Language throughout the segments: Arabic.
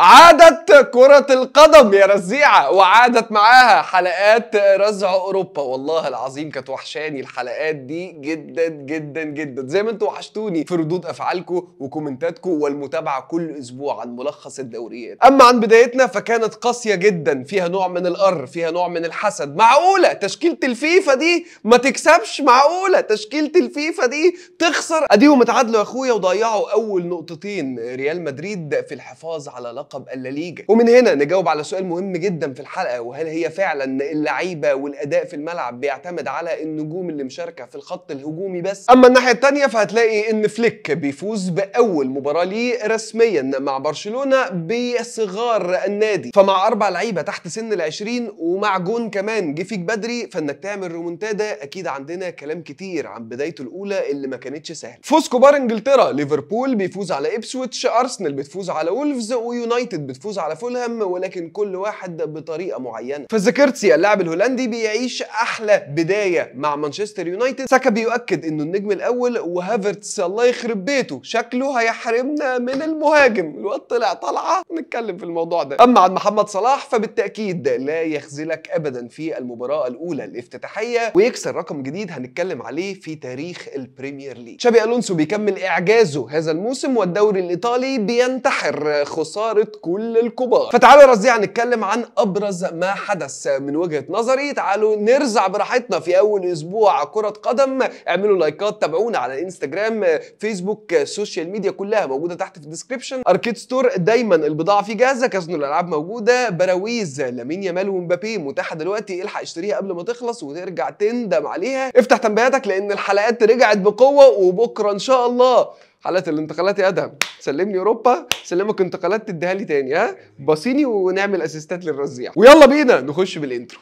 عادت كرة القدم يا رزيعة وعادت معاها حلقات رزع أوروبا والله العظيم كانت وحشاني الحلقات دي جدا جدا جدا زي ما انتوا وحشتوني في ردود أفعالكم وكومنتاتكم والمتابعة كل أسبوع عن ملخص الدوريات أما عن بدايتنا فكانت قاسية جدا فيها نوع من القر فيها نوع من الحسد معقولة تشكيلة الفيفا دي ما تكسبش معقولة تشكيلة الفيفا دي تخسر أديهم اتعادلوا يا أخويا وضيعوا أول نقطتين ريال مدريد في الحفاظ على لقب لقب الليجا ومن هنا نجاوب على سؤال مهم جدا في الحلقه وهل هي فعلا اللعيبه والاداء في الملعب بيعتمد على النجوم اللي مشاركه في الخط الهجومي بس اما الناحيه الثانيه فهتلاقي ان فليك بيفوز باول مباراه ليه رسميا مع برشلونه بصغار النادي فمع اربع لعيبه تحت سن ال20 ومع جون كمان جه فيك بدري فانك تعمل رومونتادا اكيد عندنا كلام كتير عن بدايته الاولى اللي ما كانتش سهله فوز كبار انجلترا ليفربول بيفوز على ابسويتش ارسنال بتفوز على وولفز ويونايتد يونايتد بتفوز على فولهام ولكن كل واحد بطريقه معينه فالذكرتسي اللاعب الهولندي بيعيش احلى بدايه مع مانشستر يونايتد ساكا بيؤكد انه النجم الاول وهافرتس الله يخرب بيته شكله هيحرمنا من المهاجم الواد طلع طلعه نتكلم في الموضوع ده اما عن محمد صلاح فبالتاكيد لا يخذلك ابدا في المباراه الاولى الافتتاحيه ويكسر رقم جديد هنتكلم عليه في تاريخ البريمير ليج تشابي الونسو بيكمل اعجازه هذا الموسم والدوري الايطالي بينتحر خساره شهرة كل الكبار فتعالوا يا رزيع نتكلم عن أبرز ما حدث من وجهة نظري تعالوا نرزع براحتنا في أول أسبوع كرة قدم اعملوا لايكات تابعونا على الانستجرام فيسبوك السوشيال ميديا كلها موجودة تحت في الديسكربشن أركيد ستور دايما البضاعة فيه جاهزة كازنو الألعاب موجودة براويز لامين يامال ومبابي متاحة دلوقتي الحق اشتريها قبل ما تخلص وترجع تندم عليها افتح تنبيهاتك لأن الحلقات رجعت بقوة وبكرة إن شاء الله حلقه الانتقالات يا ادهم سلمني اوروبا سلمك انتقالات تديها لي تاني ها باصيني ونعمل اسيستات للرزيع يعني. ويلا بينا نخش بالانترو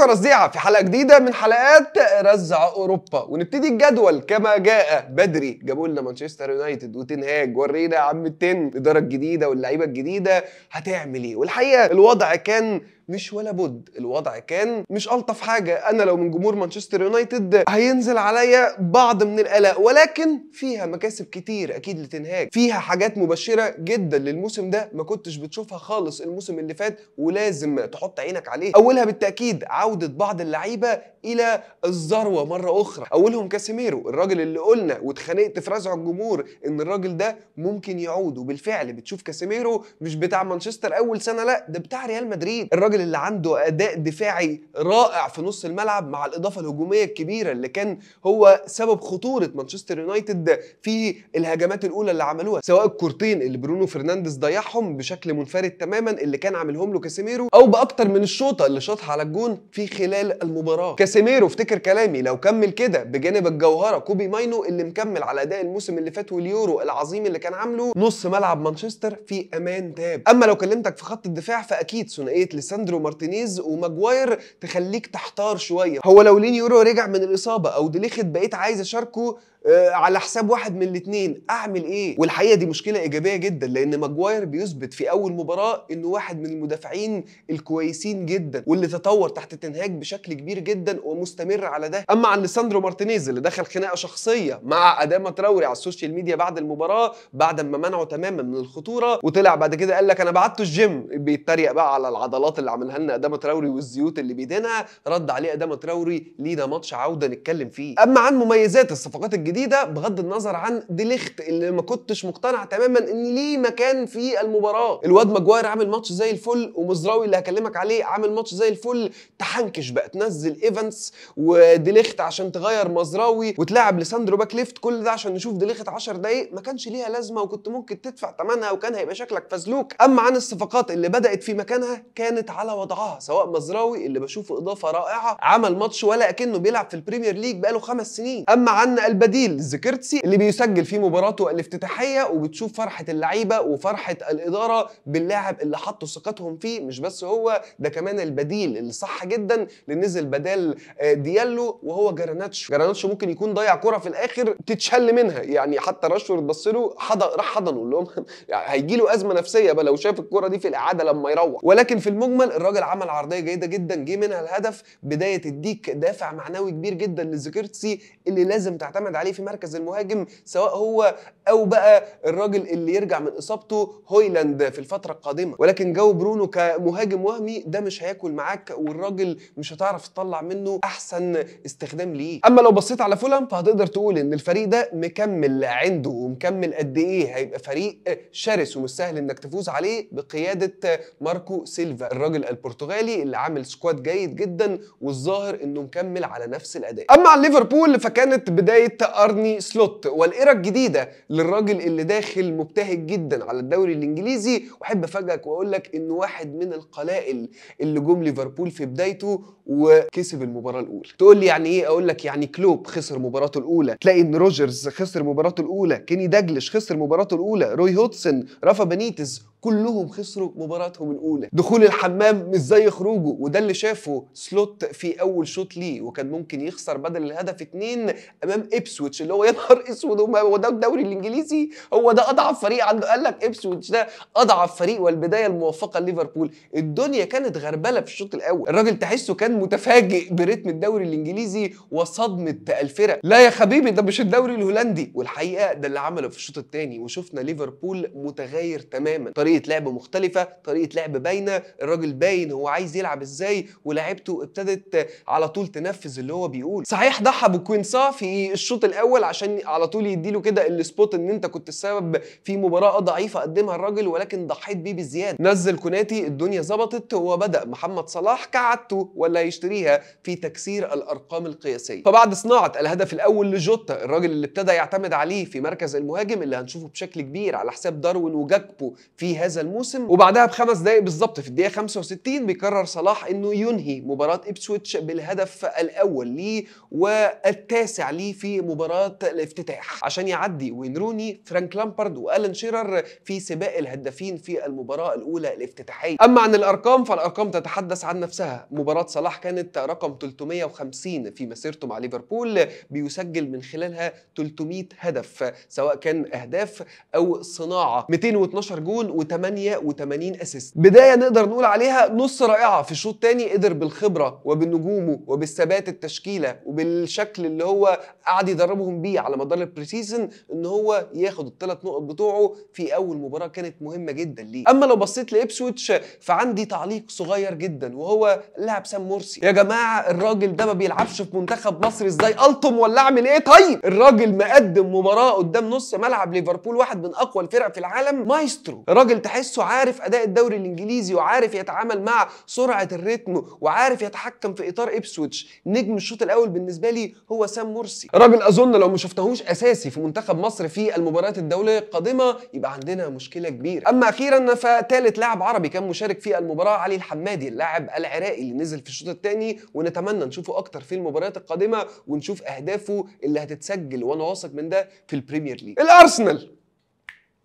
موسيقى رزيعة في حلقة جديدة من حلقات رزع أوروبا ونبتدي الجدول كما جاء بدري جابوا لنا مانشستر يونايتد وتنهاج ورينا يا عم التن الإدارة الجديدة واللعيبة الجديدة هتعمل إيه والحقيقة الوضع كان مش ولا بد الوضع كان مش الطف حاجه انا لو من جمهور مانشستر يونايتد هينزل عليا بعض من القلق ولكن فيها مكاسب كتير اكيد لتنهاج فيها حاجات مبشره جدا للموسم ده ما كنتش بتشوفها خالص الموسم اللي فات ولازم تحط عينك عليه اولها بالتاكيد عوده بعض اللعيبه الى الذروه مره اخرى اولهم كاسيميرو الراجل اللي قلنا واتخانقت في رزع الجمهور ان الراجل ده ممكن يعود وبالفعل بتشوف كاسيميرو مش بتاع مانشستر اول سنه لا ده بتاع ريال مدريد الراجل اللي عنده اداء دفاعي رائع في نص الملعب مع الاضافه الهجوميه الكبيره اللي كان هو سبب خطوره مانشستر يونايتد في الهجمات الاولى اللي عملوها سواء الكورتين اللي برونو فرنانديز ضيعهم بشكل منفرد تماما اللي كان عاملهم له كاسيميرو او باكتر من الشوطه اللي شاطها على الجون في خلال المباراه كاسيميرو افتكر كلامي لو كمل كده بجانب الجوهره كوبي ماينو اللي مكمل على اداء الموسم اللي فات واليورو العظيم اللي كان عامله نص ملعب مانشستر في امان تام اما لو كلمتك في خط الدفاع فاكيد ثنائيه ليساندرو مارتينيز وماجواير تخليك تحتار شويه هو لو لين يورو رجع من الاصابه او ديليخت بقيت عايز اشاركه آه، على حساب واحد من الاثنين اعمل ايه والحقيقه دي مشكله ايجابيه جدا لان ماجواير بيثبت في اول مباراه انه واحد من المدافعين الكويسين جدا واللي تطور تحت تنهاج بشكل كبير جدا ومستمر على ده اما عن ليساندرو مارتينيز اللي دخل خناقه شخصيه مع اداما تراوري على السوشيال ميديا بعد المباراه بعد ما منعه تماما من الخطوره وطلع بعد كده قال لك انا بعته الجيم بيتريق بقى على العضلات اللي عملها لنا اداما تراوري والزيوت اللي بيدينها رد عليه اداما تراوري لينا ماتش عوده نتكلم فيه اما عن مميزات الصفقات الجديده بغض النظر عن ديليخت اللي ما كنتش مقتنع تماما ان ليه مكان في المباراه الواد ماجواير عامل ماتش زي الفل ومزراوي اللي هكلمك عليه عامل ماتش زي الفل تحنكش بقى تنزل ايفان فالنسيانس وديليخت عشان تغير مزراوي وتلعب لساندرو باك ليفت كل ده عشان نشوف ديليخت 10 دقايق ما كانش ليها لازمه وكنت ممكن تدفع ثمنها وكان هيبقى شكلك فزلوك اما عن الصفقات اللي بدات في مكانها كانت على وضعها سواء مزراوي اللي بشوفه اضافه رائعه عمل ماتش ولا اكنه بيلعب في البريمير ليج بقاله خمس سنين اما عن البديل زكرتسي اللي بيسجل في مباراته الافتتاحيه وبتشوف فرحه اللعيبه وفرحه الاداره باللاعب اللي حطوا ثقتهم فيه مش بس هو ده كمان البديل اللي صح جدا اللي نزل بدال آه، ديالو وهو جراناتشو جراناتشو ممكن يكون ضيع كره في الاخر تتشل منها يعني حتى راشفورد بص له حض... راح حضنه اللي هو يعني هيجي له ازمه نفسيه بقى لو شاف الكره دي في الاعاده لما يروح ولكن في المجمل الراجل عمل عرضيه جيده جدا جه منها الهدف بدايه تديك دافع معنوي كبير جدا للذكرتسي اللي لازم تعتمد عليه في مركز المهاجم سواء هو او بقى الراجل اللي يرجع من اصابته هويلاند في الفتره القادمه ولكن جو برونو كمهاجم وهمي ده مش هياكل معاك والراجل مش هتعرف تطلع منه احسن استخدام ليه اما لو بصيت على فولام فهتقدر تقول ان الفريق ده مكمل عنده ومكمل قد ايه هيبقى فريق شرس ومش سهل انك تفوز عليه بقياده ماركو سيلفا الراجل البرتغالي اللي عامل سكواد جيد جدا والظاهر انه مكمل على نفس الاداء اما عن ليفربول فكانت بدايه ارني سلوت والايرا الجديده للراجل اللي داخل مبتهج جدا على الدوري الانجليزي واحب افاجئك واقول لك انه واحد من القلائل اللي جم ليفربول في بدايته وكسب المباراه الاولى تقول لي يعني ايه اقول لك يعني كلوب خسر مباراته الاولى تلاقي ان روجرز خسر مباراته الاولى كيني داجلش خسر مباراته الاولى روي هوتسون رافا بنيتز كلهم خسروا مباراتهم الاولى دخول الحمام مش زي خروجه وده اللي شافه سلوت في اول شوط ليه وكان ممكن يخسر بدل الهدف اتنين امام ابسويتش اللي هو يا نهار اسود هو ده الدوري الانجليزي هو ده اضعف فريق عنده قال لك ابسويتش ده اضعف فريق والبدايه الموفقه لليفربول الدنيا كانت غربله في الشوط الاول الراجل تحسه كان متفاجئ برتم الدوري الانجليزي وصدمه الفرق لا يا حبيبي ده مش الدوري الهولندي والحقيقه ده اللي عمله في الشوط الثاني وشفنا ليفربول متغير تماما طريق طريقه لعب مختلفه طريقه لعب باينه الراجل باين هو عايز يلعب ازاي ولاعيبته ابتدت على طول تنفذ اللي هو بيقول صحيح ضحى بكوينسا في الشوط الاول عشان على طول يديله كده السبوت ان انت كنت السبب في مباراه ضعيفه قدمها الراجل ولكن ضحيت بيه بزياده نزل كوناتي الدنيا ظبطت وبدا محمد صلاح كعادته ولا يشتريها في تكسير الارقام القياسيه فبعد صناعه الهدف الاول لجوتا الراجل اللي ابتدى يعتمد عليه في مركز المهاجم اللي هنشوفه بشكل كبير على حساب داروين وجاكبو في هذا الموسم وبعدها بخمس دقائق بالظبط في الدقيقه 65 بيقرر صلاح انه ينهي مباراه ابسويتش بالهدف الاول ليه والتاسع ليه في مباراه الافتتاح عشان يعدي وين روني فرانك لامبارد والان شيرر في سباق الهدافين في المباراه الاولى الافتتاحيه اما عن الارقام فالارقام تتحدث عن نفسها مباراه صلاح كانت رقم 350 في مسيرته مع ليفربول بيسجل من خلالها 300 هدف سواء كان اهداف او صناعه 212 جون و 88 اسيست بدايه نقدر نقول عليها نص رائعه في الشوط الثاني قدر بالخبره وبنجومه وبالثبات التشكيله وبالشكل اللي هو قعد يدربهم بيه على مدار البريسيزن ان هو ياخد الثلاث نقط بتوعه في اول مباراه كانت مهمه جدا ليه اما لو بصيت لابسويتش فعندي تعليق صغير جدا وهو لاعب سام مرسي يا جماعه الراجل ده ما بيلعبش في منتخب مصر ازاي الطم ولا اعمل ايه طيب الراجل مقدم مباراه قدام نص ملعب ليفربول واحد من اقوى الفرق في العالم مايسترو الراجل تحسه عارف اداء الدوري الانجليزي وعارف يتعامل مع سرعه الريتم وعارف يتحكم في اطار ابسويتش نجم الشوط الاول بالنسبه لي هو سام مرسي راجل اظن لو ما شفناهوش اساسي في منتخب مصر في المباريات الدوليه القادمه يبقى عندنا مشكله كبيره اما اخيرا فثالث لاعب عربي كان مشارك في المباراه علي الحمادي اللاعب العراقي اللي نزل في الشوط الثاني ونتمنى نشوفه اكتر في المباريات القادمه ونشوف اهدافه اللي هتتسجل وانا واثق من ده في البريمير ليج الارسنال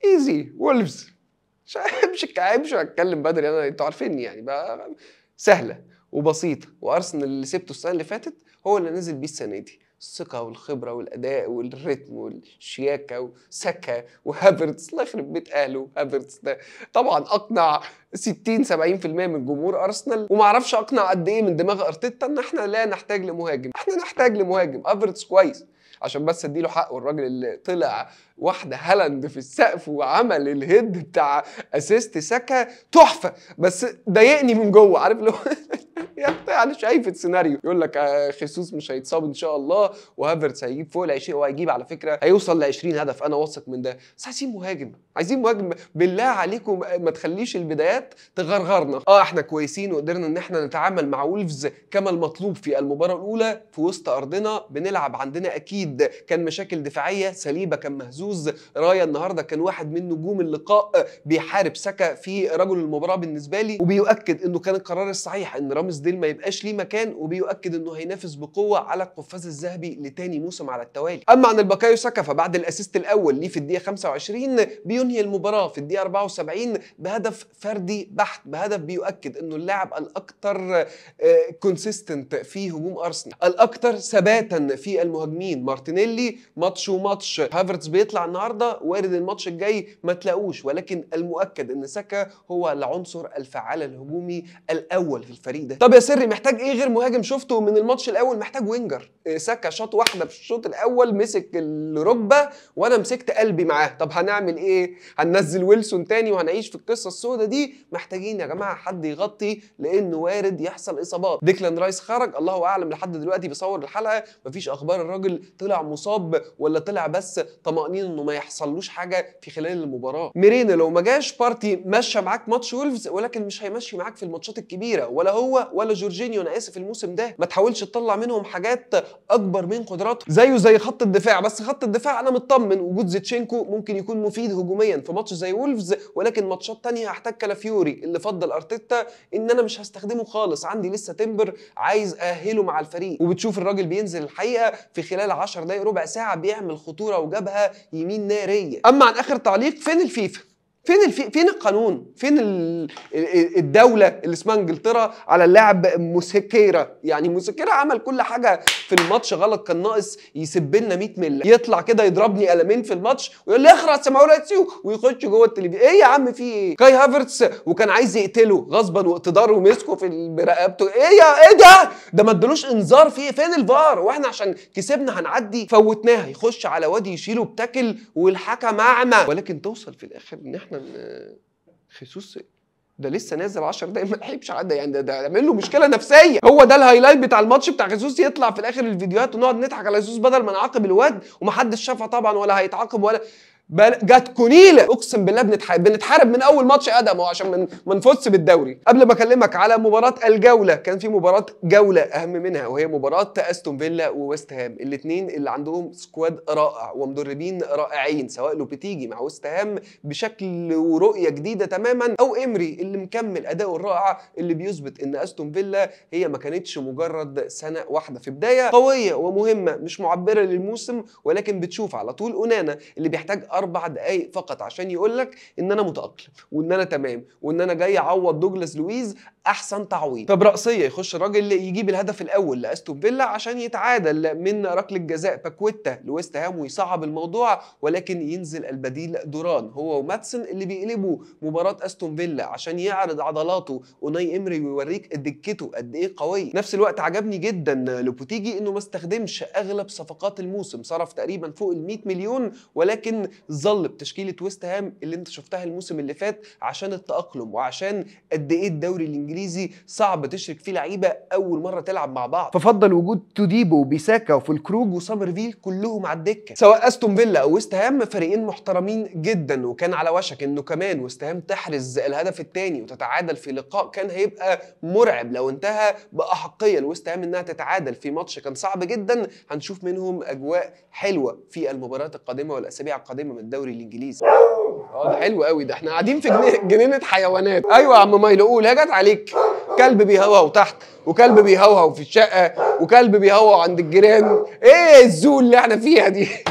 ايزي وولفز مش مش مش هتكلم بدري انا انتوا عارفيني يعني بقى سهله وبسيطه وارسنال اللي سبته السنه اللي فاتت هو اللي نزل بيه السنه دي الثقة والخبرة والأداء والريتم والشياكة وسكة وهافرتس الله يخرب بيت أهله هافرتس ده طبعا أقنع 60 70% من جمهور أرسنال وما أعرفش أقنع قد إيه من دماغ أرتيتا إن إحنا لا نحتاج لمهاجم، إحنا نحتاج لمهاجم هافرتس كويس عشان بس اديله حقه الراجل اللي طلع واحده هالاند في السقف وعمل الهيد بتاع اسيست ساكا تحفه بس ضايقني من جوه عارف لو يعني شايف السيناريو يقول لك آه خيسوس مش هيتصاب ان شاء الله وهافرتس هيجيب فوق ال 20 وهيجيب على فكره هيوصل ل 20 هدف انا واثق من ده بس عايزين مهاجم عايزين مهاجم بالله عليكم ما تخليش البدايات تغرغرنا اه احنا كويسين وقدرنا ان احنا نتعامل مع وولفز كما المطلوب في المباراه الاولى في وسط ارضنا بنلعب عندنا اكيد شديد كان مشاكل دفاعيه سليبه كان مهزوز رايا النهارده كان واحد من نجوم اللقاء آه، بيحارب سكا في رجل المباراه بالنسبه لي وبيؤكد انه كان القرار الصحيح ان رامز ديل ما يبقاش ليه مكان وبيؤكد انه هينافس بقوه على القفاز الذهبي لتاني موسم على التوالي اما عن الباكايو سكا فبعد الاسيست الاول ليه في الدقيقه 25 بينهي المباراه في الدقيقه 74 بهدف فردي بحت بهدف بيؤكد انه اللاعب الاكثر كونسيستنت آه، في هجوم ارسنال الاكثر ثباتا في المهاجمين مارتينيلي ماتش وماتش هافرتز بيطلع النهارده وارد الماتش الجاي ما تلاقوش ولكن المؤكد ان ساكا هو العنصر الفعال الهجومي الاول في الفريق ده طب يا سري محتاج ايه غير مهاجم شفته من الماتش الاول محتاج وينجر ساكا شاط واحده في الشوط الاول مسك الركبه وانا مسكت قلبي معاه طب هنعمل ايه هننزل ويلسون تاني وهنعيش في القصه السوداء دي محتاجين يا جماعه حد يغطي لانه وارد يحصل اصابات ديكلان رايس خرج الله اعلم لحد دلوقتي بيصور الحلقه مفيش اخبار الراجل طلع مصاب ولا طلع بس طمأنين انه ما يحصلوش حاجه في خلال المباراه ميرينا لو ما جاش بارتي مشى معاك ماتش وولفز ولكن مش هيمشي معاك في الماتشات الكبيره ولا هو ولا جورجينيو انا اسف الموسم ده ما تحاولش تطلع منهم حاجات اكبر من قدراتهم زيه زي خط الدفاع بس خط الدفاع انا مطمن وجود زيتشينكو ممكن يكون مفيد هجوميا في ماتش زي وولفز ولكن ماتشات تانية هحتاج كالافيوري اللي فضل ارتيتا ان انا مش هستخدمه خالص عندي لسه تمبر عايز اهله مع الفريق وبتشوف الراجل بينزل الحقيقه في خلال 10 10 دقايق ربع ساعه بيعمل خطوره وجابها يمين ناريه اما عن اخر تعليق فين الفيفا فين الفي... فين القانون؟ فين ال... الدوله اللي اسمها انجلترا على اللاعب موسيكيرا، يعني موسيكيرا عمل كل حاجه في الماتش غلط كان ناقص يسب لنا 100 ملة، يطلع كده يضربني قلمين في الماتش ويقول لي اخرع سماوي ويخش جوه التلفزيون، ايه يا عم في ايه؟ كاي هافرتس وكان عايز يقتله غصبا واقتدار ومسكه في برقبته، ايه يا ايه ده؟ ده ما ادالوش انذار في فين الفار؟ واحنا عشان كسبنا هنعدي فوتناها يخش على وادي يشيله بتاكل والحكم اعمى، ولكن توصل في الاخر ان احنا احنا آه، خيسوس ده لسه نازل 10 دقايق ما لحقش عدى يعني ده ده عامل له مشكله نفسيه هو ده الهايلايت بتاع الماتش بتاع خيسوس يطلع في الاخر الفيديوهات ونقعد نضحك على خيسوس بدل ما نعاقب الواد ومحدش شافها طبعا ولا هيتعاقب ولا بل... جت كونيلا اقسم بالله بنتحارب بنتحارب من اول ماتش ادم عشان من... منفوتش بالدوري قبل ما اكلمك على مباراه الجوله كان في مباراه جوله اهم منها وهي مباراه استون فيلا وويست هام الاثنين اللي عندهم سكواد رائع ومدربين رائعين سواء لوبيتيجي مع ويست هام بشكل ورؤيه جديده تماما او امري اللي مكمل اداؤه الرائع اللي بيثبت ان استون فيلا هي ما كانتش مجرد سنه واحده في بدايه قويه ومهمه مش معبره للموسم ولكن بتشوف على طول اونانا اللي بيحتاج اربع دقائق فقط عشان يقول لك ان انا متاقلم وان انا تمام وان انا جاي اعوض دوجلاس لويز احسن تعويض تبرأسيه يخش الراجل يجيب الهدف الاول لاستون فيلا عشان يتعادل من ركله جزاء باكويتا لويست هام ويصعب الموضوع ولكن ينزل البديل دوران هو وماتسن اللي بيقلبوا مباراه استون فيلا عشان يعرض عضلاته اوناي امري ويوريك دكته قد ايه قويه نفس الوقت عجبني جدا لوبوتيجي انه ما استخدمش اغلب صفقات الموسم صرف تقريبا فوق ال 100 مليون ولكن ظل بتشكيله ويست هام اللي انت شفتها الموسم اللي فات عشان التاقلم وعشان قد ايه الدوري الانجليزي الانجليزي صعب تشرك فيه لعيبه اول مره تلعب مع بعض ففضل وجود توديبو وبيساكا الكروج وسامرفيل كلهم على الدكه سواء استون فيلا او ويست هام فريقين محترمين جدا وكان على وشك انه كمان ويست هام تحرز الهدف الثاني وتتعادل في لقاء كان هيبقى مرعب لو انتهى باحقيه لويست هام انها تتعادل في ماتش كان صعب جدا هنشوف منهم اجواء حلوه في المباريات القادمه والاسابيع القادمه من الدوري الانجليزي اه ده حلو قوي ده احنا قاعدين في جنينه حيوانات ايوه يا عم مايلو قول هجت عليك كلب بيهوهو تحت وكلب بيهوهو في الشقه وكلب بيهوهو عند الجيران ايه الزول اللي احنا فيها دي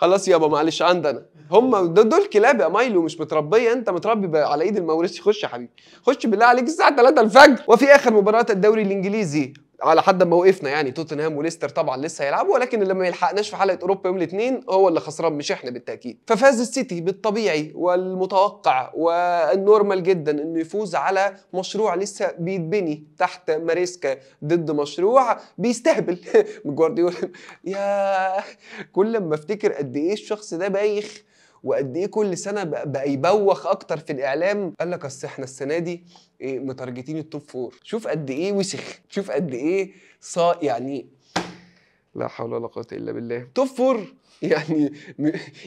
خلاص يابا معلش عندنا هم دول كلاب يا مايلو مش متربيه انت متربي على ايد الموريسي خش يا حبيبي خش بالله عليك الساعه 3 الفجر وفي اخر مباراه الدوري الانجليزي على حد ما وقفنا يعني توتنهام وليستر طبعا لسه هيلعبوا ولكن اللي ما يلحقناش في حلقه اوروبا يوم الاثنين هو اللي خسران مش احنا بالتاكيد ففاز السيتي بالطبيعي والمتوقع والنورمال جدا انه يفوز على مشروع لسه بيتبني تحت ماريسكا ضد مشروع بيستهبل جوارديولا يا كل ما افتكر قد ايه الشخص ده بايخ وقد ايه كل سنه بقى يبوخ اكتر في الاعلام قال لك اصل احنا السنه دي إيه متارجتين التوب فور شوف قد ايه وسخ شوف قد ايه صا يعني لا حول ولا قوه الا بالله توب فور يعني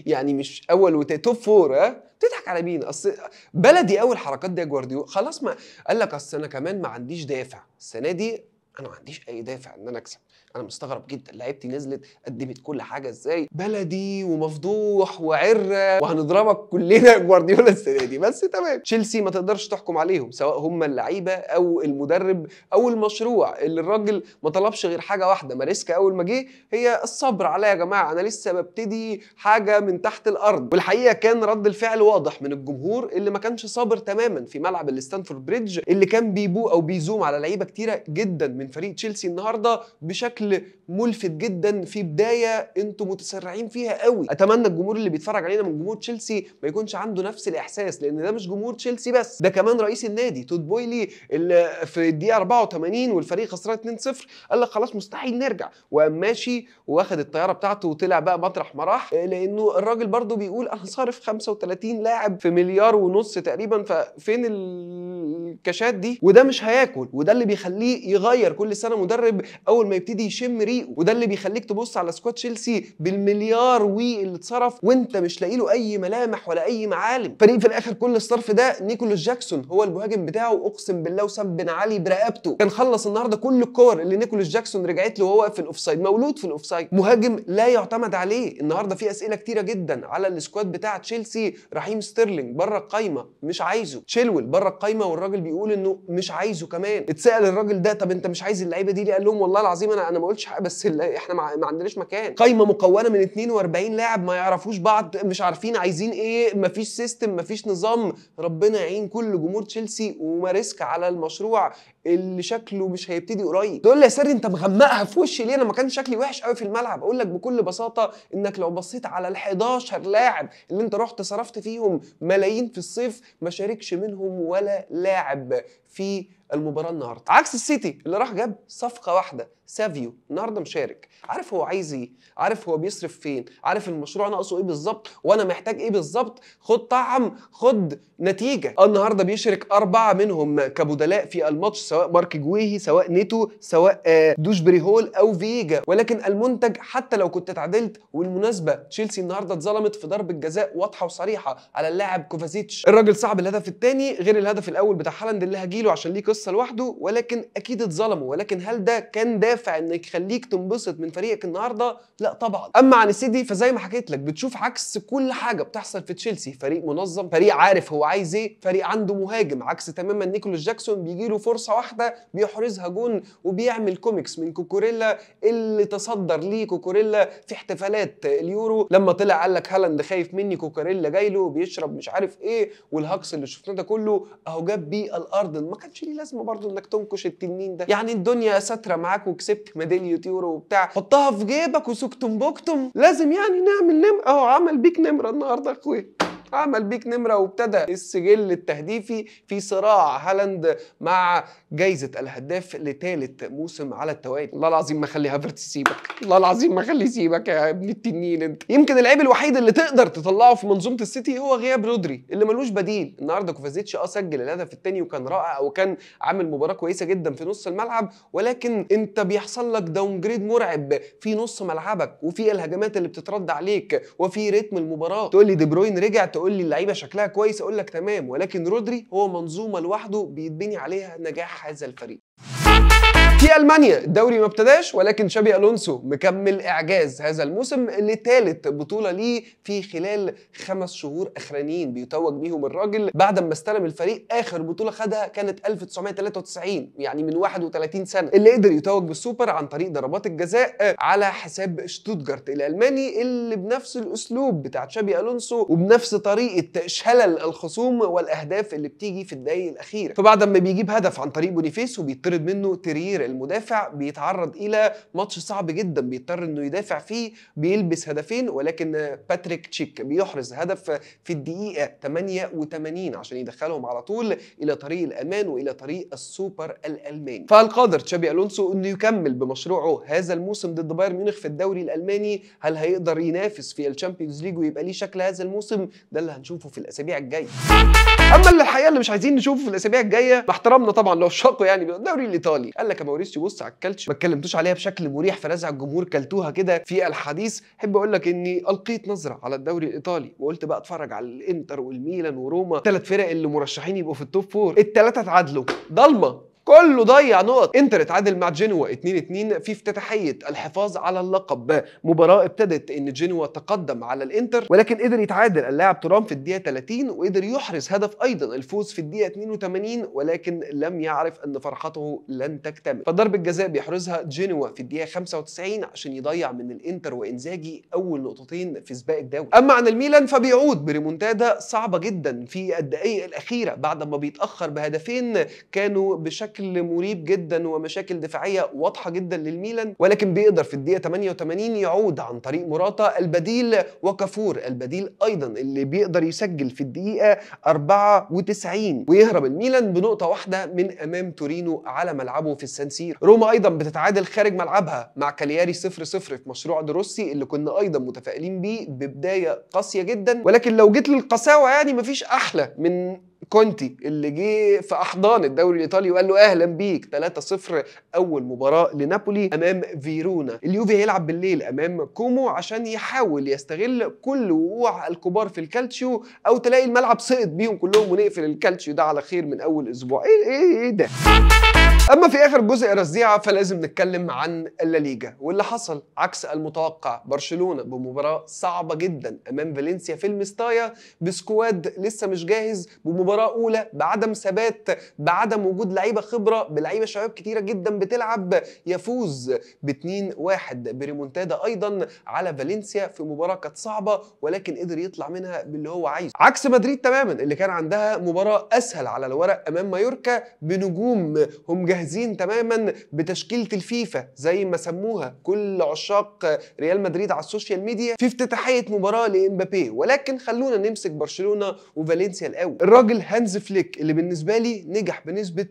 يعني مش اول وتاني توب فور ها تضحك على مين اصل بلدي اول حركات دي جوارديولا خلاص ما قال لك اصل انا كمان ما عنديش دافع السنه دي انا ما عنديش اي دافع ان انا اكسب انا مستغرب جدا لعيبتي نزلت قدمت كل حاجه ازاي بلدي ومفضوح وعره وهنضربك كلنا جوارديولا السنه دي بس تمام تشيلسي ما تقدرش تحكم عليهم سواء هم اللعيبه او المدرب او المشروع اللي الراجل ما طلبش غير حاجه واحده ماريسكا اول ما جه هي الصبر عليا يا جماعه انا لسه ببتدي حاجه من تحت الارض والحقيقه كان رد الفعل واضح من الجمهور اللي ما كانش صابر تماما في ملعب الاستانفورد بريدج اللي كان بيبو او بيزوم على لعيبه كتيره جدا من فريق تشيلسي النهارده بشكل بشكل ملفت جدا في بدايه انتم متسرعين فيها قوي اتمنى الجمهور اللي بيتفرج علينا من جمهور تشيلسي ما يكونش عنده نفس الاحساس لان ده مش جمهور تشيلسي بس ده كمان رئيس النادي تود بويلي اللي في الدقيقه 84 والفريق خسران 2-0 قال لك خلاص مستحيل نرجع وقام ماشي واخد الطياره بتاعته وطلع بقى مطرح ما راح آه، لانه الراجل برده بيقول انا صارف 35 لاعب في مليار ونص تقريبا ففين الكاشات دي وده مش هياكل وده اللي بيخليه يغير كل سنه مدرب اول ما يبتدي يشم ريقه وده اللي بيخليك تبص على سكواد تشيلسي بالمليار وي اللي اتصرف وانت مش لاقي له اي ملامح ولا اي معالم فريق في الاخر كل الصرف ده نيكولاس جاكسون هو المهاجم بتاعه اقسم بالله وسام بن علي برقبته كان خلص النهارده كل الكور اللي نيكولاس جاكسون رجعت له وهو واقف في الاوفسايد مولود في الاوفسايد مهاجم لا يعتمد عليه النهارده في اسئله كتيره جدا على السكواد بتاع تشيلسي رحيم ستيرلينج بره القايمه مش عايزه تشيلول بره القايمه والراجل بيقول انه مش عايزه كمان اتسال الراجل ده طب انت مش عايز اللعيبه دي ليه قال لهم والله العظيم انا انا ما قلتش حاجه بس احنا ما عندناش مكان قايمه مكونه من 42 لاعب ما يعرفوش بعض مش عارفين عايزين ايه ما فيش سيستم ما فيش نظام ربنا يعين كل جمهور تشيلسي ومارسك على المشروع اللي شكله مش هيبتدي قريب تقول لي يا ساري انت مغمقها في وشي ليه انا ما كان شكلي وحش قوي في الملعب اقول لك بكل بساطه انك لو بصيت على ال11 لاعب اللي انت رحت صرفت فيهم ملايين في الصيف ما شاركش منهم ولا لاعب في المباراة النهاردة عكس السيتي اللي راح جاب صفقة واحدة سافيو النهاردة مشارك عارف هو عايز ايه عارف هو بيصرف فين عارف المشروع ناقصه ايه بالظبط وانا محتاج ايه بالظبط خد طعم خد نتيجة النهاردة بيشارك أربعة منهم كبدلاء في الماتش سواء مارك جويهي سواء نيتو سواء آه، دوشبري هول او فيجا ولكن المنتج حتى لو كنت اتعادلت والمناسبه تشيلسي النهارده اتظلمت في ضربه جزاء واضحه وصريحه على اللاعب كوفازيتش الراجل صعب الهدف الثاني غير الهدف الاول بتاع هالاند اللي هجيله عشان ليه قصه لوحده ولكن اكيد اتظلموا ولكن هل ده كان دافع انك يخليك تنبسط من فريقك النهارده لا طبعا اما عن السيتي فزي ما حكيت لك بتشوف عكس كل حاجه بتحصل في تشيلسي فريق منظم فريق عارف هو عايز ايه فريق عنده مهاجم عكس تماما نيكولاس جاكسون بيجيله فرصه واحده بيحرزها جون وبيعمل كوميكس من كوكوريلا اللي تصدر ليه كوكوريلا في احتفالات اليورو لما طلع قال لك هالاند خايف مني كوكوريلا جاي له بيشرب مش عارف ايه والهجص اللي شفناه ده كله اهو جاب بيه الارض ما كانش ليه لازمه برضه انك تنكش التنين ده يعني الدنيا ساتره معاك وكسبت ميداليه يورو وبتاع حطها في جيبك وسكتم بوكتم لازم يعني نعمل نم اهو عمل بيك نمره النهارده اخويا عمل بيك نمره وابتدى السجل التهديفي في صراع هالاند مع جايزه الهداف لثالث موسم على التوالي الله العظيم ما اخلي هافرتس يسيبك الله العظيم ما خلي يسيبك يا ابن التنين انت يمكن اللعيب الوحيد اللي تقدر تطلعه في منظومه السيتي هو غياب رودري اللي ملوش بديل النهارده كوفازيتش اه سجل الهدف الثاني وكان رائع وكان عامل مباراه كويسه جدا في نص الملعب ولكن انت بيحصل لك داون جريد مرعب في نص ملعبك وفي الهجمات اللي بتترد عليك وفي رتم المباراه تقول لي دي بروين رجع تقول لي اللعيبه شكلها كويس اقول لك تمام ولكن رودري هو منظومه لوحده بيتبني عليها نجاح هذا الفريق في المانيا الدوري ما ابتداش ولكن شابي الونسو مكمل اعجاز هذا الموسم ثالث بطوله ليه في خلال خمس شهور اخرانيين بيتوج بيهم الراجل بعد ما استلم الفريق اخر بطوله خدها كانت 1993 يعني من 31 سنه اللي قدر يتوج بالسوبر عن طريق ضربات الجزاء آه، على حساب شتوتجارت الالماني اللي بنفس الاسلوب بتاع تشابي الونسو وبنفس طريقه شلل الخصوم والاهداف اللي بتيجي في الدقايق الاخيره فبعد ما بيجيب هدف عن طريق بونيفيس وبيطرد منه تيرير المدافع بيتعرض الى ماتش صعب جدا بيضطر انه يدافع فيه بيلبس هدفين ولكن باتريك تشيك بيحرز هدف في الدقيقه 88 عشان يدخلهم على طول الى طريق الامان والى طريق السوبر الالماني فهل قادر تشابي الونسو انه يكمل بمشروعه هذا الموسم ضد بايرن ميونخ في الدوري الالماني هل هيقدر ينافس في الشامبيونز ليج ويبقى ليه شكل هذا الموسم ده اللي هنشوفه في الاسابيع الجايه اما اللي الحقيقه اللي مش عايزين نشوفه في الاسابيع الجايه باحترامنا طبعا لو شاقه يعني الدوري الايطالي قال لك الكواليس يبص على الكالتش ما اتكلمتوش عليها بشكل مريح فنزع الجمهور كلتوها كده في الحديث احب اقول لك اني القيت نظره على الدوري الايطالي وقلت بقى اتفرج على الانتر والميلان وروما ثلاث فرق اللي مرشحين يبقوا في التوب فور الثلاثه اتعادلوا ضلمه كله ضيع نقط انتر اتعادل مع جنوا 2-2 في افتتاحيه الحفاظ على اللقب مباراه ابتدت ان جنوا تقدم على الانتر ولكن قدر يتعادل اللاعب ترام في الدقيقه 30 وقدر يحرز هدف ايضا الفوز في الدقيقه 82 ولكن لم يعرف ان فرحته لن تكتمل فضربه جزاء بيحرزها جنوا في الدقيقه 95 عشان يضيع من الانتر وانزاجي اول نقطتين في سباق الدوري اما عن الميلان فبيعود بريمونتادا صعبه جدا في الدقائق الاخيره بعد ما بيتاخر بهدفين كانوا بشكل بشكل مريب جدا ومشاكل دفاعيه واضحه جدا للميلان ولكن بيقدر في الدقيقه 88 يعود عن طريق مراتا البديل وكافور البديل ايضا اللي بيقدر يسجل في الدقيقه 94 ويهرب الميلان بنقطه واحده من امام تورينو على ملعبه في السانسير روما ايضا بتتعادل خارج ملعبها مع كالياري 0 0 في مشروع دروسي اللي كنا ايضا متفائلين بيه ببدايه قاسيه جدا ولكن لو جيت للقساوه يعني مفيش احلى من كونتي اللي جه في احضان الدوري الايطالي وقال له اهلا بيك 3-0 اول مباراه لنابولي امام فيرونا اليوفي هيلعب بالليل امام كومو عشان يحاول يستغل كل وقوع الكبار في الكالتشيو او تلاقي الملعب سقط بيهم كلهم ونقفل الكالتشيو ده على خير من اول اسبوع ايه ايه, إيه ده اما في اخر جزء رزيعه فلازم نتكلم عن الليجا واللي حصل عكس المتوقع برشلونه بمباراه صعبه جدا امام فالنسيا في المستايا بسكواد لسه مش جاهز بمباراه اولى بعدم ثبات بعدم وجود لعيبه خبره بلعيبه شباب كتيره جدا بتلعب يفوز ب 2-1 بريمونتادا ايضا على فالنسيا في مباراه كانت صعبه ولكن قدر يطلع منها باللي هو عايزه عكس مدريد تماما اللي كان عندها مباراه اسهل على الورق امام مايوركا بنجوم هم جاهزين جاهزين تماما بتشكيله الفيفا زي ما سموها كل عشاق ريال مدريد على السوشيال ميديا في افتتاحيه مباراه لامبابي ولكن خلونا نمسك برشلونه وفالنسيا الاول الراجل هانز فليك اللي بالنسبه لي نجح بنسبه 100%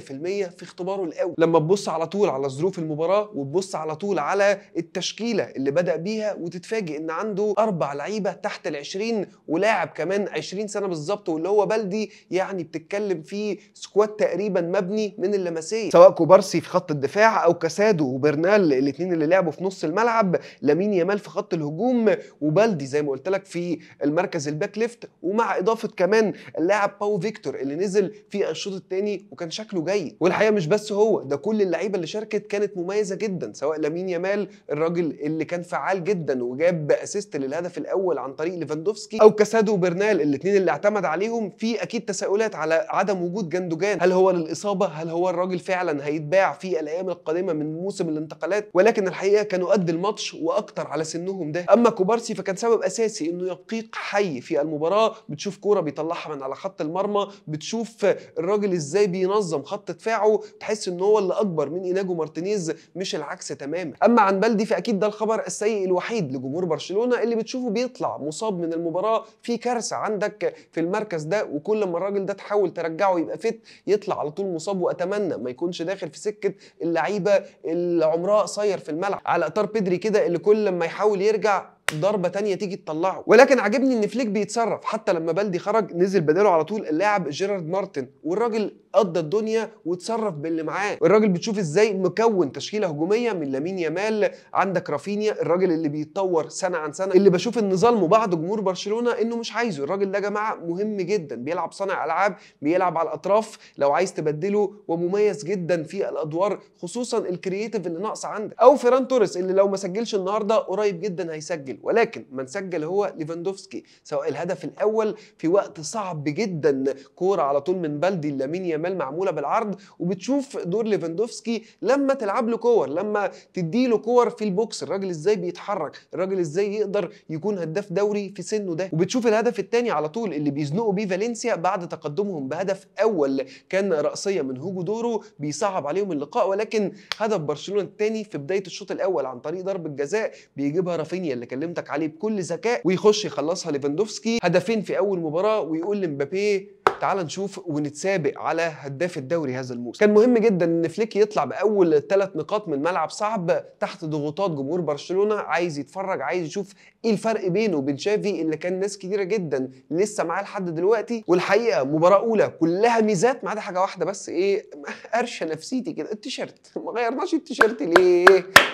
في اختباره الاول لما تبص على طول على ظروف المباراه وتبص على طول على التشكيله اللي بدا بيها وتتفاجئ ان عنده اربع لعيبه تحت ال 20 ولاعب كمان 20 سنه بالظبط واللي هو بلدي يعني بتتكلم في سكواد تقريبا مبني من اللمسيه سواء كوبارسي في خط الدفاع او كاسادو وبرنال الاثنين اللي لعبوا في نص الملعب لامين يامال في خط الهجوم وبالدي زي ما قلت لك في المركز الباك ليفت ومع اضافه كمان اللاعب باو فيكتور اللي نزل في الشوط الثاني وكان شكله جيد والحقيقه مش بس هو ده كل اللعيبه اللي شاركت كانت مميزه جدا سواء لامين يامال الراجل اللي كان فعال جدا وجاب اسيست للهدف الاول عن طريق ليفاندوفسكي او كاسادو وبرنال الاثنين اللي اعتمد عليهم في اكيد تساؤلات على عدم وجود جندوجان هل هو للاصابه هل هو الراجل فعلا فعلا هيتباع في الايام القادمه من موسم الانتقالات ولكن الحقيقه كانوا قد الماتش واكتر على سنهم ده اما كوبارسي فكان سبب اساسي انه يقيق حي في المباراه بتشوف كوره بيطلعها من على خط المرمى بتشوف الراجل ازاي بينظم خط دفاعه تحس ان هو اللي اكبر من ايناجو مارتينيز مش العكس تماما اما عن بلدي فاكيد ده الخبر السيء الوحيد لجمهور برشلونه اللي بتشوفه بيطلع مصاب من المباراه في كارثه عندك في المركز ده وكل ما الراجل ده تحاول ترجعه يبقى فت يطلع على طول مصاب واتمنى ما يكون يكونش داخل في سكه اللعيبه اللي عمرها قصير في الملعب على اطار بدري كده اللي كل ما يحاول يرجع ضربه تانية تيجي تطلعه ولكن عجبني ان فليك بيتصرف حتى لما بلدي خرج نزل بداله على طول اللاعب جيرارد مارتن والراجل قضى الدنيا وتصرف باللي معاه الراجل بتشوف ازاي مكون تشكيله هجوميه من لامين يامال عندك رافينيا الراجل اللي بيتطور سنه عن سنه اللي بشوف ان ظلمه بعض جمهور برشلونه انه مش عايزه الراجل ده يا جماعه مهم جدا بيلعب صانع العاب بيلعب على الاطراف لو عايز تبدله ومميز جدا في الادوار خصوصا الكرييتيف اللي ناقصه عندك او فيران توريس اللي لو ما سجلش النهارده قريب جدا هيسجل يسجل ولكن من سجل هو ليفاندوفسكي سواء الهدف الاول في وقت صعب جدا كوره على طول من بلدي لامين يامال معموله بالعرض وبتشوف دور ليفاندوفسكي لما تلعب له كور لما تدي له كور في البوكس الراجل ازاي بيتحرك الراجل ازاي يقدر يكون هداف دوري في سنه ده وبتشوف الهدف الثاني على طول اللي بيزنقوا بيه فالنسيا بعد تقدمهم بهدف اول كان راسيه من هوجو دورو بيصعب عليهم اللقاء ولكن هدف برشلونه الثاني في بدايه الشوط الاول عن طريق ضربه جزاء بيجيبها رافينيا اللي كان كلمتك عليه بكل ذكاء ويخش يخلصها ليفاندوفسكي هدفين في اول مباراه ويقول لمبابيه تعال نشوف ونتسابق على هداف الدوري هذا الموسم كان مهم جدا ان فليك يطلع باول ثلاث نقاط من ملعب صعب تحت ضغوطات جمهور برشلونه عايز يتفرج عايز يشوف ايه الفرق بينه وبين شافي اللي كان ناس كتيره جدا لسه معاه لحد دلوقتي والحقيقه مباراه اولى كلها ميزات ما عدا حاجه واحده بس ايه قرشه نفسيتي كده التيشيرت ما غيرناش التيشيرت ليه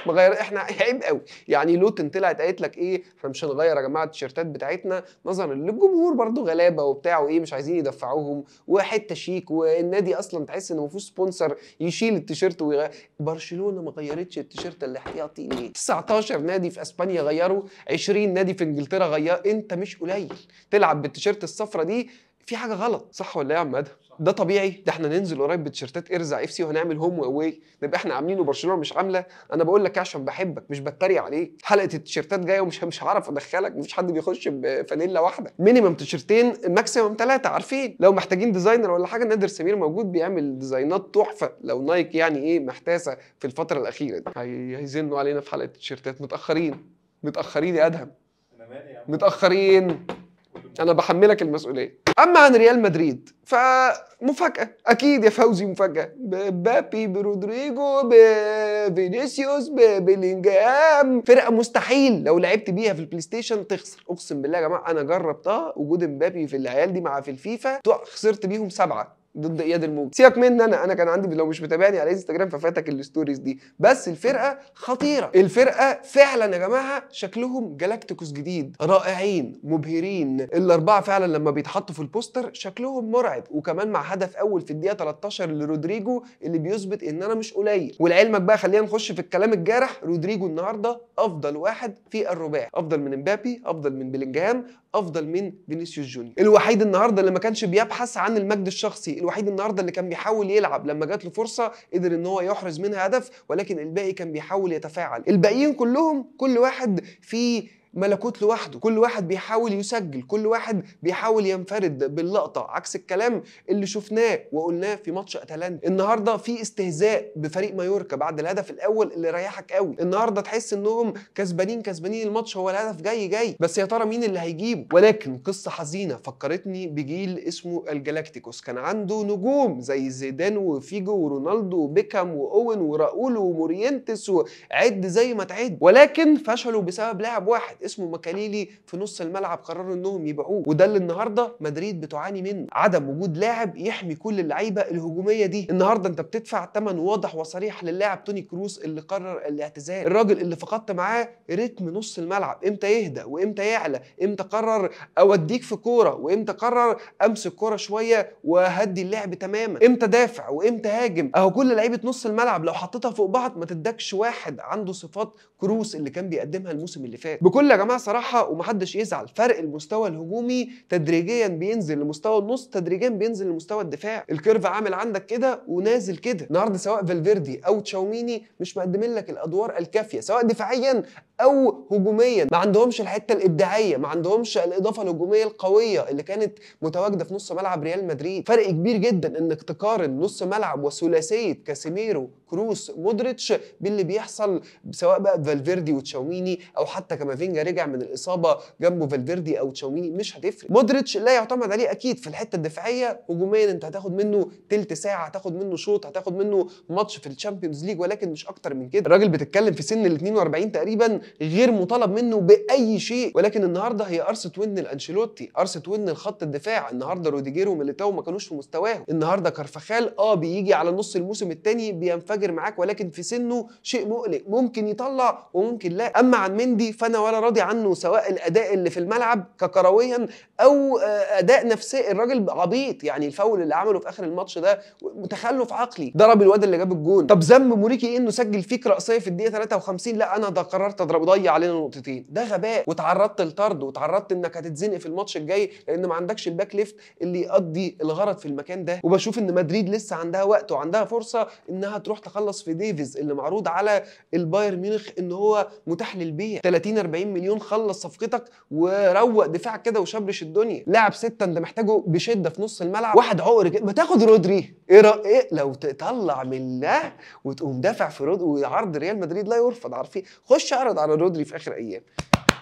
مغير احنا عيب قوي يعني لوتن طلعت قالت لك ايه احنا مش هنغير يا جماعه التيشيرتات بتاعتنا نظرا للجمهور برضو غلابه وبتاع وايه مش عايزين يدفعوهم وحته شيك والنادي اصلا تحس انه مفيش سبونسر يشيل التيشيرت ويغير برشلونه ما غيرتش التيشيرت الاحتياطي ليه 19 نادي في اسبانيا غيروا 20 نادي في انجلترا غير انت مش قليل تلعب بالتيشيرت الصفرة دي في حاجه غلط صح ولا ايه يا عماد ده طبيعي ده احنا ننزل قريب بتيشيرتات ارزع اف سي وهنعمل هوم واواي نبقى احنا عاملينه برشلونه مش عامله انا بقول لك عشان بحبك مش بتريق عليك حلقه التيشيرتات جايه ومش مش هعرف ادخلك مفيش حد بيخش بفانيلا واحده مينيمم تيشيرتين ماكسيمم ثلاثه عارفين لو محتاجين ديزاينر ولا حاجه نادر سمير موجود بيعمل ديزاينات تحفه لو نايك يعني ايه محتاسه في الفتره الاخيره دي هيزنوا علينا في حلقه التيشيرتات متاخرين متاخرين يا ادهم متاخرين انا بحملك المسؤوليه اما عن ريال مدريد فمفاجاه اكيد يا فوزي مفاجاه بمبابي برودريجو بفينيسيوس ببيلينجهام فرقه مستحيل لو لعبت بيها في البلاي ستيشن تخسر اقسم بالله يا جماعه انا جربتها وجود مبابي في العيال دي مع في الفيفا خسرت بيهم سبعه ضد اياد الموجي سيبك مني انا انا كان عندي لو مش متابعني على انستجرام ففاتك الستوريز دي بس الفرقه خطيره الفرقه فعلا يا جماعه شكلهم جلاكتيكوس جديد رائعين مبهرين الاربعه فعلا لما بيتحطوا في البوستر شكلهم مرعب وكمان مع هدف اول في الدقيقه 13 لرودريجو اللي بيثبت ان انا مش قليل ولعلمك بقى خلينا نخش في الكلام الجارح رودريجو النهارده افضل واحد في الرباع افضل من امبابي افضل من بلينجهام افضل من فينيسيوس جونيور الوحيد النهارده اللي ما كانش بيبحث عن المجد الشخصي الوحيد النهارده اللي كان بيحاول يلعب لما جات له فرصه قدر ان هو يحرز منها هدف ولكن الباقي كان بيحاول يتفاعل الباقيين كلهم كل واحد في ملكوت لوحده كل واحد بيحاول يسجل كل واحد بيحاول ينفرد باللقطه عكس الكلام اللي شفناه وقلناه في ماتش اتلانتا النهارده في استهزاء بفريق مايوركا بعد الهدف الاول اللي ريحك قوي النهارده تحس انهم كسبانين كسبانين الماتش هو الهدف جاي جاي بس يا ترى مين اللي هيجيبه ولكن قصه حزينه فكرتني بجيل اسمه الجلاكتيكوس كان عنده نجوم زي زيدان وفيجو ورونالدو وبيكام واوين وراؤول ومورينتس وعد زي ما تعد ولكن فشلوا بسبب لاعب واحد واحد اسمه مكاليلي في نص الملعب قرروا انهم يبيعوه وده اللي النهارده مدريد بتعاني منه عدم وجود لاعب يحمي كل اللعيبه الهجوميه دي النهارده انت بتدفع ثمن واضح وصريح للاعب توني كروس اللي قرر الاعتزال الراجل اللي فقدت معاه ريتم نص الملعب امتى يهدى وامتى يعلى امتى قرر اوديك في كوره وامتى قرر امسك كوره شويه وهدي اللعب تماما امتى دافع وامتى هاجم اهو كل لعيبه نص الملعب لو حطيتها فوق بعض ما تدكش واحد عنده صفات كروس اللي كان بيقدمها الموسم اللي فات بكل يا جماعه صراحه ومحدش يزعل فرق المستوى الهجومي تدريجيا بينزل لمستوى النص تدريجيا بينزل لمستوى الدفاع الكيرف عامل عندك كده ونازل كده النهارده سواء فالفيردي او تشاوميني مش مقدمين لك الادوار الكافيه سواء دفاعيا او هجوميا ما عندهمش الحته الابداعيه ما عندهمش الاضافه الهجوميه القويه اللي كانت متواجده في نص ملعب ريال مدريد فرق كبير جدا انك تقارن نص ملعب وثلاثيه كاسيميرو كروس مودريتش باللي بيحصل سواء بقى فالفيردي وتشاوميني او حتى كافينجا رجع من الاصابه جنبه فالفيردي او تشاوميني مش هتفرق مودريتش لا يعتمد عليه اكيد في الحته الدفاعيه هجوميا انت هتاخد منه تلت ساعه هتاخد منه شوط هتاخد منه ماتش في الشامبيونز ليج ولكن مش اكتر من كده الراجل بتتكلم في سن ال 42 تقريبا غير مطالب منه باي شيء ولكن النهارده هي ارس توين الانشيلوتي ارس توين الخط الدفاع النهارده روديجير وميليتاو ما كانوش في مستواهم النهارده كارفخال اه بيجي على نص الموسم الثاني بينفجر معاك ولكن في سنه شيء مقلق ممكن يطلع وممكن لا اما عن مندي فانا ولا راضي عنه سواء الاداء اللي في الملعب ككرويا او آه، اداء نفسي الراجل عبيط يعني الفاول اللي عمله في اخر الماتش ده متخلف عقلي ضرب الواد اللي جاب الجون طب ذم موريكي انه سجل فيك راسيه في الدقيقه 53 لا انا ده قررت اضربه وضيع علينا نقطتين ده غباء وتعرضت لطرد وتعرضت انك هتتزنق في الماتش الجاي لان ما عندكش الباك ليفت اللي يقضي الغرض في المكان ده وبشوف ان مدريد لسه عندها وقت وعندها فرصه انها تروح تخلص في ديفيز اللي معروض على البايرن ميونخ ان هو متاح للبيع 30 40 مليون خلص صفقتك وروق دفاعك كده وشبرش الدنيا لاعب سته انت محتاجه بشده في نص الملعب واحد عقر كده ما تاخد رودري ايه رأيك إيه؟ لو تطلع من ده وتقوم دافع في رودري وعرض ريال مدريد لا يرفض عارفين خش اعرض على على رودري في اخر ايام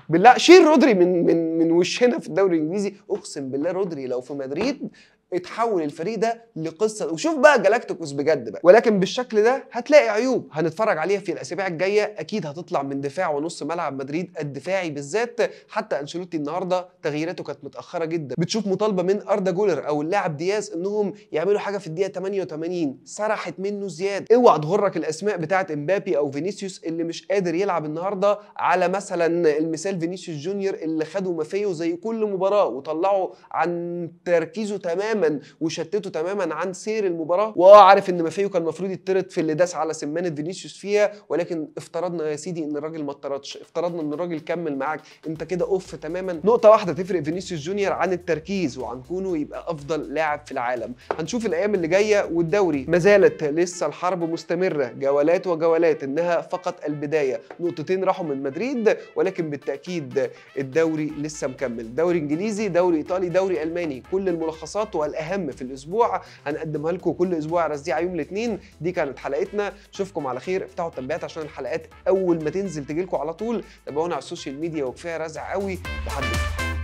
بالله شيل رودري من من من وشنا في الدوري الانجليزي اقسم بالله رودري لو في مدريد اتحول الفريق ده لقصه وشوف بقى جالاكتيكوس بجد بقى ولكن بالشكل ده هتلاقي عيوب هنتفرج عليها في الاسابيع الجايه اكيد هتطلع من دفاع ونص ملعب مدريد الدفاعي بالذات حتى انشيلوتي النهارده تغييراته كانت متاخره جدا بتشوف مطالبه من اردا جولر او اللاعب دياز انهم يعملوا حاجه في الدقيقه 88 سرحت منه زياد اوعى تغرك الاسماء بتاعه امبابي او فينيسيوس اللي مش قادر يلعب النهارده على مثلا المثال فينيسيوس جونيور اللي خده مافيو زي كل مباراه وطلعه عن تركيزه تمام تماما وشتته تماما عن سير المباراه واه عارف ان مافيو كان المفروض يطرد في اللي داس على سمانه فينيسيوس فيها ولكن افترضنا يا سيدي ان الراجل ما اتطردش افترضنا ان الراجل كمل معاك انت كده اوف تماما نقطه واحده تفرق فينيسيوس جونيور عن التركيز وعن كونه يبقى افضل لاعب في العالم هنشوف الايام اللي جايه والدوري ما زالت لسه الحرب مستمره جولات وجولات انها فقط البدايه نقطتين راحوا من مدريد ولكن بالتاكيد الدوري لسه مكمل دوري انجليزي دوري ايطالي دوري الماني كل الملخصات والاهم في الاسبوع هنقدمها لكم كل اسبوع رزيعه يوم الاثنين دي كانت حلقتنا اشوفكم على خير افتحوا التنبيهات عشان الحلقات اول ما تنزل تجيلكم على طول تابعونا على السوشيال ميديا وكفايه رزع قوي لحد